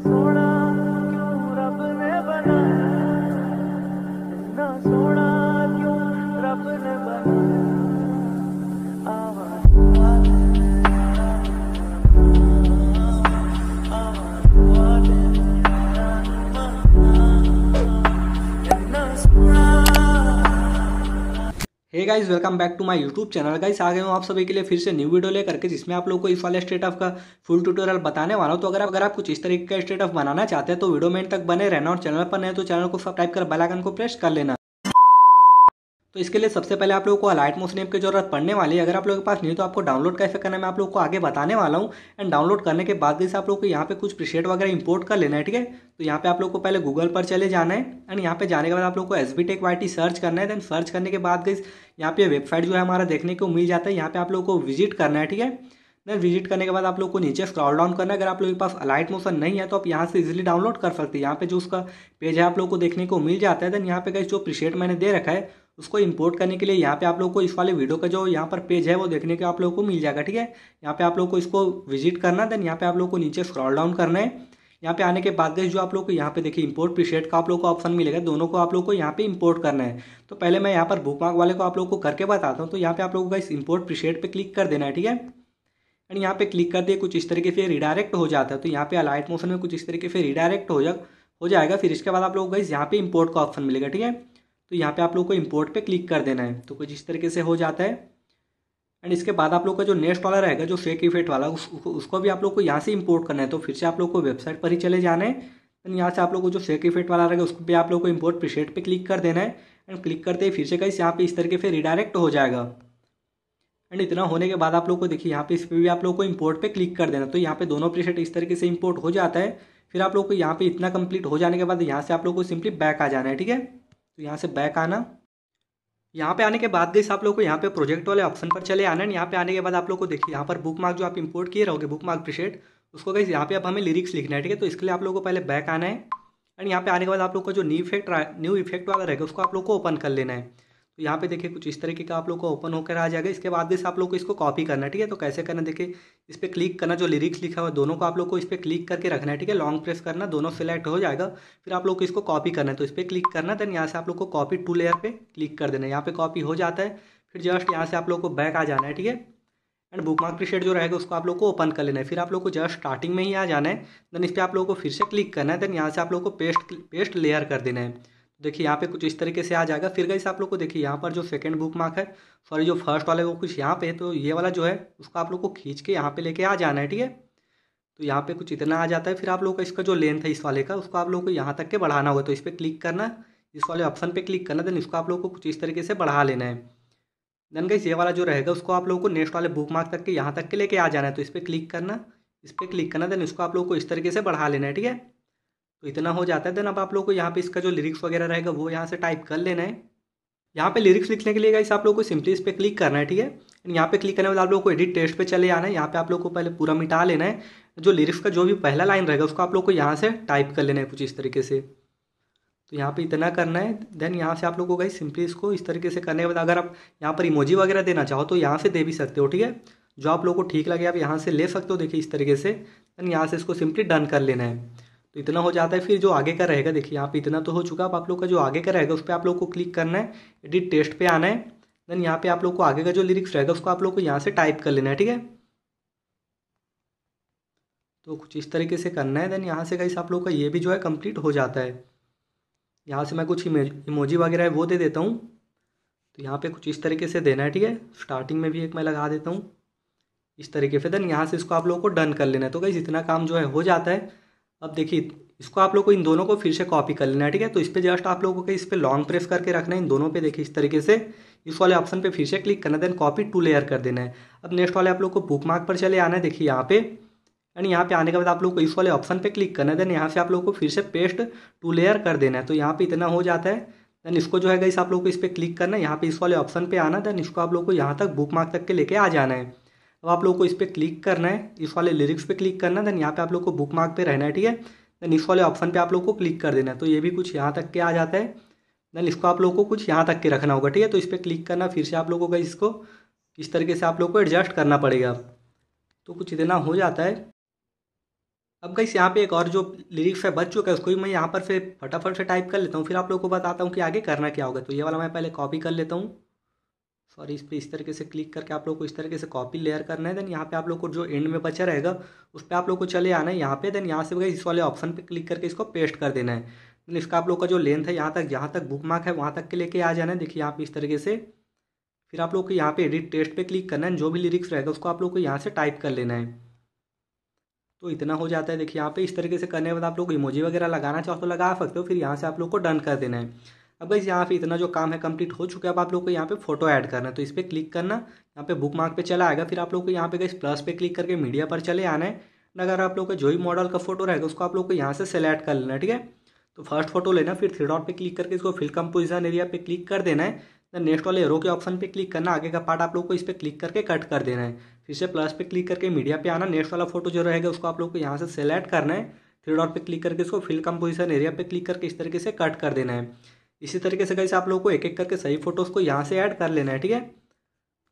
floor. Guys welcome back to my YouTube channel guys आ गए हूँ आप सभी के लिए फिर से न्यू वीडियो लेकर के जिसमें आप लोग को इस वाले स्टेट ऑफ का फुल ट्यूटोरियल बताने वाला हूँ तो अगर आप अगर आप कुछ इस तरीके का स्टेट ऑफ बनाना चाहते हैं तो वीडियो में तक बने रहना और चैनल पर नहीं तो चैनल को सब्सक्राइब कर बेलाइकन को प्रेस कर लेना तो इसके लिए सबसे पहले आप लोगों को अलाइट मोशन ऐप की जरूरत पड़ने वाली है अगर आप लोगों के पास नहीं तो आपको डाउनलोड कैसे करना है मैं आप लोगों को आगे बताने वाला हूँ एंड डाउनलोड करने के बाद जैसे आप लोग को यहाँ पे कुछ प्रीशेट वगैरह इंपोर्ट कर लेना है ठीक है तो यहाँ पे आप लोग को पहले गूगल पर चले जाना है एंड यहाँ पे जाने के बाद आप लोग को S B tech Y T search करना है देन सर्च करने के बाद गई यहाँ पे वेबसाइट जो है हमारा देखने को मिल जाता है यहाँ पे आप लोग को विजिट करना है ठीक है देन विजिट करने के बाद आप लोग को नीचे स्क्रॉल डाउन करना है अगर आप लोग के पास अलाइट मोशन नहीं है तो आप यहाँ से इजिली डाउनलोड कर सकते हैं यहाँ पे जो उसका पेज है आप लोग को देखने को मिल जाता है देन यहाँ पे गई जो प्रीशेट मैंने दे रखा है उसको इंपोर्ट करने के लिए यहाँ पे आप लोग को इस वाले वीडियो का जो यहाँ पर पेज है वो देखने के आप लोग को मिल जाएगा ठीक है यहाँ पे आप लोग को इसको विजिट करना देन यहाँ पे आप लोग को नीचे स्क्रॉल डाउन करना है यहाँ पे आने के बाद गए जो आप लोग को यहाँ पे देखिए इंपोर्ट प्रीशेट का आप लोग को ऑप्शन मिलेगा दोनों को आप लोग को यहाँ पे इंपोर्ट करना है तो पहले मैं यहाँ पर बुकमार्क वाले को आप लोग को करके बताता हूँ तो यहाँ पे आप लोगों का इस इंपोर्ट प्रीशेट पर क्लिक कर देना है ठीक है एंड यहाँ पे क्लिक कर दिए कुछ इस तरीके से रिडायरेक्ट हो जाता है तो यहाँ पे अलाइट मोशन में कुछ इस तरीके से रिडायरेक्ट हो जा हो जाएगा फिर इसके बाद आप लोग गाइज यहाँ पे इम्पोर्ट का ऑप्शन मिलेगा ठीक है तो यहाँ पे आप लोग को इम्पोर्ट पे क्लिक कर देना है तो कुछ इस तरीके से हो जाता है एंड इसके बाद आप लोग का जो नेक्स्ट वाला रहेगा जो फेक इफेक्ट वाला उस, उसको भी आप लोग को यहाँ से इम्पोर्ट करना है तो फिर से आप लोग को वेबसाइट पर ही चले जाना है एंड यहाँ से आप लोग को जो शेक इफेक्ट वाला रहेगा उसको भी आप लोग को इम्पोर्ट प्रीसेट पर क्लिक कर देना है एंड क्लिक करते ही फिर से कहीं यहाँ पे इस तरीके से रिडायरेक्ट हो जाएगा एंड इतना होने के बाद आप लोग को देखिए यहाँ पे इस पर भी आप लोग को इम्पोर्ट पे क्लिक कर देना तो यहाँ पे दोनों प्रीशेट इस तरीके से इम्पोर्ट हो जाता है फिर आप लोग को यहाँ पे इतना कंप्लीट हो जाने के बाद यहाँ से आप लोग को सिंपली बैक आ जाना है ठीक है तो यहाँ से बैक आना यहाँ पे आने के बाद गई आप लोग को यहाँ पे प्रोजेक्ट वाले ऑप्शन पर चले आना यहाँ पे आने के बाद आप लोग को देखिए यहाँ पर बुक मार्क जो आप इम्पोर्ट किए रहोगे बुक मार्क उसको गई यहाँ पे अब हमें लिरिक्स लिखना है ठीक है तो इसके लिए आप लोग को पहले बैक आना है एंड यहाँ पे आने के बाद आप लोग को जो न्यू इफेक्ट न्यू इफेक्ट वाला रहेगा उसको आप लोग को ओपन कर लेना है तो यहाँ पे देखिए कुछ इस तरीके का आप लोग को ओपन होकर आ जाएगा इसके बाद से आप लोग को इसको कॉपी करना है ठीक है तो कैसे करना देखिए इस पर क्लिक करना जो लिरिक्स लिखा हुआ है दोनों को आप लोग को इस पर क्लिक करके रखना है ठीक है लॉन्ग प्रेस करना दोनों सेलेक्ट हो जाएगा फिर आप लोग को इसको कॉपी करना है तो इस पर क्लिक करना देन यहाँ से आप लोग को कॉपी टू लेयर पर क्लिक कर देना है यहाँ पर कॉपी हो जाता है फिर जस्ट यहाँ से आप लोग को बैक आ जाना है ठीक है एंड बुक मार्क प्रीशेट जो रहेगा उसको आप लोग को ओपन कर लेना है फिर आप लोग को जस्ट स्टार्टिंग में ही आ जाना है देन इस पर आप लोग को फिर से क्लिक करना है देन यहाँ से आप लोग को पेस्ट पेस्ट लेयर कर देना है देखिए यहाँ पे कुछ इस तरीके से आ जाएगा फिर गई आप लोग को देखिए यहाँ पर जो सेकंड बुक मार्क है सॉरी जो फर्स्ट वाले वो कुछ यहाँ पे है तो ये वाला जो है उसको आप लोग को खींच के यहाँ पे लेके आ जाना है ठीक है तो यहाँ पे कुछ इतना आ जाता है फिर आप लोग का इसका जो लेंथ है इस वाले का उसको आप लोग को यहाँ तक के बढ़ाना होगा तो इस पर क्लिक करना इस वाले ऑप्शन पर क्लिक करना देन इसको आप लोग को कुछ इस तरीके से बढ़ा लेना है देन गई ये वाला जो रहेगा उसको आप लोग को नेक्स्ट वाले बुक मार्क तक के यहाँ तक के लेके आ जाना है तो इस पर क्लिक करना इस पर क्लिक करना देन इसको आप लोग को इस तरीके से बढ़ा लेना है ठीक है तो इतना हो जाता है देन अब आप लोग को यहाँ पे इसका जो लिरिक्स वगैरह रहेगा वो यहाँ से टाइप कर लेना है यहाँ पे लिरिक्स लिखने के लिए गाइस आप लोग को सिंपली इस पर क्लिक करना है ठीक है यहाँ पे क्लिक करने वाले आप लोग को एडिट टेस्ट पे चले आना है यहाँ पे आप लोग को पहले पूरा मिटा लेना है जो लिरिक्स का जो भी पहला लाइन रहेगा उसको आप लोग को यहाँ से टाइप कर लेना है कुछ इस तरीके से तो यहाँ पे इतना करना है देन यहाँ से आप लोग को गाइस सिंपली इसको इस तरीके से करने के बाद अगर आप यहाँ पर इमोजी वगैरह देना चाहो तो यहाँ से दे भी सकते हो ठीक है जो आप लोग को ठीक लगे आप यहाँ से ले सकते हो देखिए इस तरीके से देन यहाँ से इसको सिंपली डन कर लेना है तो इतना हो जाता है फिर जो आगे का रहेगा देखिए यहाँ पे इतना तो हो चुका अब आप लोग का जो आगे का रहेगा उस पर आप लोग को क्लिक करना है एडिट टेस्ट पे आना है देन यहाँ पे आप लोग को आगे का जो लिरिक्स रहेगा उसको आप लोग को यहाँ से टाइप कर लेना है ठीक है तो कुछ इस तरीके से करना है देन यहाँ से कहीं आप लोग का ये भी जो है कम्प्लीट हो जाता है यहाँ से मैं कुछ इमोजी वगैरह है वो दे देता हूँ तो यहाँ पे कुछ इस तरीके से देना है ठीक है स्टार्टिंग में भी एक मैं लगा देता हूँ इस तरीके से देन यहाँ से इसको आप लोगों को डन कर लेना है तो कहीं इतना काम जो है हो जाता है अब देखिए इसको आप लोग को इन दोनों को फिर से कॉपी कर लेना है ठीक है तो इस पर जस्ट आप लोगों को इस पर लॉन्ग प्रेस करके रखना है इन दोनों पे देखिए इस तरीके से इस वाले ऑप्शन पे फिर से क्लिक करना देन कॉपी टू लेयर कर देना है अब नेक्स्ट वाले आप लोग को बुक मार्क पर चले आना है देखिए यहाँ पे एंड यहाँ पे आने के बाद आप लोग को इस वाले ऑप्शन पे क्लिक करना है देन यहाँ से आप लोग को फिर से पेस्ट टू लेयर कर देना है तो यहाँ पर इतना हो जाता है देन इसको जो है इस आप लोग को इस पर क्लिक करना है यहाँ पे इस वाले ऑप्शन पर आना देन इसको आप लोग को यहाँ तक बुक मार्क तक के लेके आ जाना है तो आप लोग को इस पर क्लिक करना है इस वाले लिरिक्स पे क्लिक करना है देन यहाँ पे आप लोग को बुक मार्क पर रहना है ठीक है देन इस वाले ऑप्शन पे आप लोग को क्लिक कर देना है तो ये भी कुछ यहाँ तक के आ जाता है देन इसको आप लोग को कुछ यहाँ तक के रखना होगा ठीक है तो इस पर क्लिक करना फिर से आप लोगों का इसको इस तरीके से आप लोग को एडजस्ट करना पड़ेगा तो कुछ इतना हो जाता है अब गई यहाँ पे एक और जो लिरिक्स है बच चुका है उसको भी मैं यहाँ पर फिर फटाफट से टाइप कर लेता हूँ फिर आप लोग को बताता हूँ कि आगे करना क्या होगा तो ये वाला मैं पहले कॉपी कर लेता हूँ सॉरी इस पर इस तरीके से क्लिक करके आप लोग को इस तरीके से कॉपी लेयर करना है देन यहाँ पे आप लोग को जो एंड में बचा रहेगा उस पर आप लोग को चले आना है यहाँ पे देन यहाँ से इस वाले ऑप्शन पे क्लिक करके इसको पेस्ट कर देना है देन मतलब इसका आप लोग का जो लेंथ है यहाँ तक जहाँ तक बुक मार्क है वहाँ तक के लेके आ जाना है देखिए यहाँ पे इस तरीके से फिर आप लोग को यहाँ पे एडिट टेस्ट पर क्लिक करना है जो भी लिरिक्स रहेगा उसको आप लोग को यहाँ से टाइप कर लेना है तो इतना हो जाता है देखिए यहाँ पे इस तरीके से करने के बाद आप लोग इमोजी वगैरह लगाना चाहो तो लगा सकते हो फिर यहाँ से आप लोग को डन कर देना है अब गाइज यहाँ पे इतना जो काम है कंप्लीट हो चुका है अब आप लोग को यहाँ पे फोटो ऐड करना है तो इस पर क्लिक करना यहाँ पे बुक मार्क पर चला आएगा फिर आप लोग को यहाँ पे गाइज प्लस पे क्लिक करके मीडिया पर चले आना है अगर आप लोग का जो भी मॉडल का फोटो रहेगा उसको आप लोग को यहाँ से सेलेक्ट कर लेना ठीक है तो फर्स्ट फोटो लेना फिर थ्री डॉट पे क्लिक करके इसको फिल कंपोजिशन एरिया पे क्लिक कर देना है दैन नेक्स्ट वाले एरो के ऑप्शन पे क्लिक करना आगे का पार्ट आप लोग को इस पर क्लिक करके कट कर देना है फिर से प्लस पे क्लिक करके मीडिया पे आना नेक्स्ट वाला फोटो जो रहेगा उसको आप लोग को यहाँ से सेलेक्ट करना है थ्री डॉट पे क्लिक करके इसको फिल कंपोजिशन एरिया पे क्लिक करके इस तरीके से कट कर देना है इसी तरीके से कैसे आप लोग को एक एक करके सही फोटोज़ को यहाँ से ऐड कर लेना है ठीक है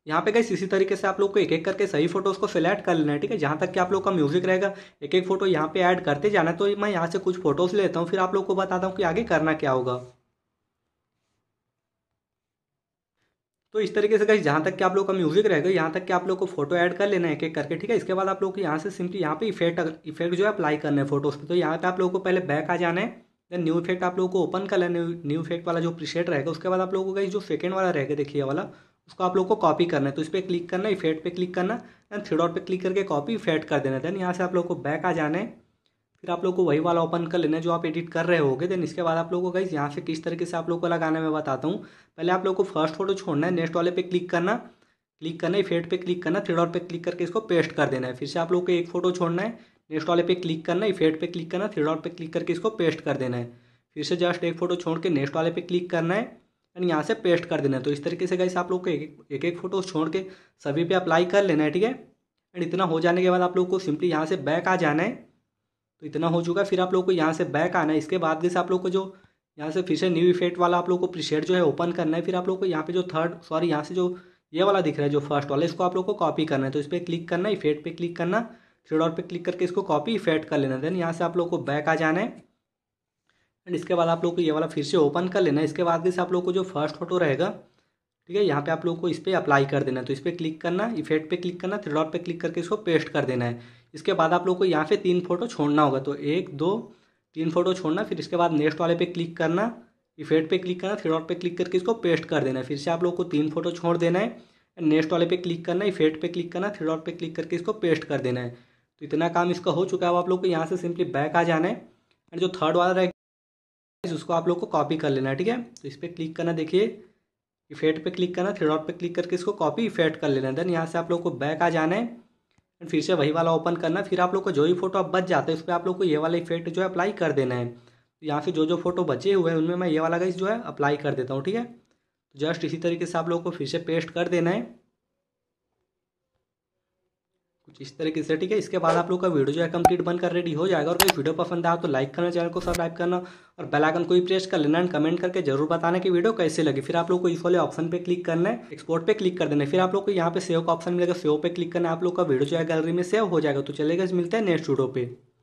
यहाँ पे कैसे इसी तरीके से आप लोग को एक एक करके सही फोटोज़ को सिलेक्ट कर लेना है ठीक है जहाँ तक कि आप लोग का म्यूजिक रहेगा एक एक फोटो यहाँ पे ऐड करते जाना तो मैं यहाँ से कुछ फोटोज़ लेता हूँ फिर आप लोग को बताता हूँ कि आगे करना क्या होगा तो इस तरीके से गई जहाँ तक कि आप लोग का म्यूजिक रहेगा यहाँ तक कि आप लोग को फोटो ऐड कर लेना है एक एक करके ठीक है इसके बाद आप लोग को यहाँ से सिंपली यहाँ पे इफेक्ट इफेक्ट जो है अप्लाई करना है फोटोज़ पे तो यहाँ पे आप लोग को पहले बैक आ जाना है देन न्यू इफेक्ट आप लोगों को ओपन कर लेना न्यू इफेक्ट वाला जो प्रीसेट रहेगा उसके बाद आप लोगों को जो सेकेंड वाला रहेगा देखिए वाला उसको आप लोग को कॉपी करना है तो इस पर क्लिक करना इफेक्ट पे क्लिक करना देन थ्री डॉट पे क्लिक करके कॉपी इफेक्ट कर देना देन यहाँ से आप लोग को बैक आ जाना है फिर आप लोग को वही वाला ओपन कर लेना है जो आप एडिट कर रहे होगे देन इसके बाद आप लोगों को गाइज यहाँ से किस तरीके से आप लोग को लगाना मैं बताता हूँ पहले आप लोग को फर्स्ट फोटो छोड़ना है नेक्स्ट वाले पे क्लिक करना क्लिक करना है इफेक्ट पे क्लिक करना थ्री डॉट पे क्लिक करके इसको पेस्ट कर देना है फिर से आप लोग को एक फोटो छोड़ना है नेक्स्ट वाले पे क्लिक करना इफेक्ट पे क्लिक करना थ्री डॉट पे क्लिक करके इसको पेस्ट कर देना है फिर से जस्ट एक फोटो छोड़ के नेक्स्ट वाले पे क्लिक करना है एंड यहाँ से पेस्ट कर देना है तो इस तरीके से गाइस आप लोग को एक एक, एक फोटो छोड़ के सभी पे अप्लाई कर लेना है ठीक है एंड इतना हो जाने के बाद आप लोग को सिंपली यहाँ से बैक आ जाना है तो इतना हो चुका फिर आप लोग को यहाँ से बैक आना है इसके बाद जैसे आप लोग को जो यहाँ से फिर से न्यू इफेक्ट वाला आप लोग को प्रीसेट जो है ओपन करना है फिर आप लोग को यहाँ पे जो थर्ड सॉरी यहाँ से जो ये वाला दिख रहा है जो फर्स्ट वाला इसको आप लोग को कॉपी करना है तो इस पर क्लिक करना इफेक्ट पे क्लिक करना थ्री डॉट पे क्लिक करके इसको कॉपी इफेक्ट कर लेना देन यहाँ से आप लोग को बैक आ जाना है एंड इसके बाद आप लोग को ये वाला फिर से ओपन कर लेना है इसके बाद से आप लोग को जो फर्स्ट फोटो रहेगा ठीक है यहाँ पे आप लोग को इस पर अप्लाई कर देना है तो इस पर क्लिक करना इफेक्ट पे क्लिक करना थ्रेडॉट पे क्लिक करके इसको पेस्ट कर देना है इसके बाद आप लोग को यहाँ पे तीन फोटो छोड़ना होगा तो एक दो तीन फोटो छोड़ना फिर इसके बाद नेक्स्ट वाले पे क्लिक करना इफेक्ट पे क्लिक करना थ्रेडॉट पे क्लिक करके इसको पेस्ट कर देना है फिर से आप लोग को तीन फोटो छोड़ देना है नेक्स्ट वाले पे क्लिक करना इफेक्ट पे क्लिक करना थ्रेडॉट पे क्लिक करके इसको पेस्ट कर देना है तो इतना काम इसका हो चुका है अब आप लोग को यहाँ से सिंपली बैक आ जाना है एंड जो थर्ड वाला रहेगा उसको आप लोग को कॉपी कर लेना है ठीक है तो इस पर क्लिक करना देखिए इफेक्ट पे क्लिक करना थ्री डॉट पे क्लिक करके इसको कॉपी इफेक्ट कर लेना है देन यहाँ से आप लोग को बैक आ जाना है एंड फिर से वही वाला ओपन करना फिर आप लोग को जो ही फोटो आप बच जाता है उस पर आप लोग को ये वाला इफेक्ट जो है अप्लाई कर देना है तो यहाँ से जो जो फोटो बचे हुए हैं उनमें मैं ये वाला गाइस जो है अप्लाई कर देता हूँ ठीक है तो जस्ट इसी तरीके से आप लोग को फिर से पेस्ट कर देना है कुछ इस तरीके से ठीक है इसके बाद आप लोग का वीडियो जो है कंप्लीट बनकर रेडी हो जाएगा और कोई वीडियो पसंद आया तो लाइक करना चैनल को सब्सक्राइब करना और बेल आइकन को भी प्रेस कर लेना एंड कमेंट करके जरूर बताना कि वीडियो कैसे लगे फिर आप लोग को इस वाले ऑप्शन पे क्लिक करना है एक्सपोर्ट पे क्लिक कर देना फिर आप लोग को यहाँ पे सेव का ऑप्शन मिलेगा सेव पे क्लिक करना आप लोग का वीडियो जो है गैलरी में सेव हो जाएगा तो चलेगा मिलता है नेक्स्ट वीडियो पे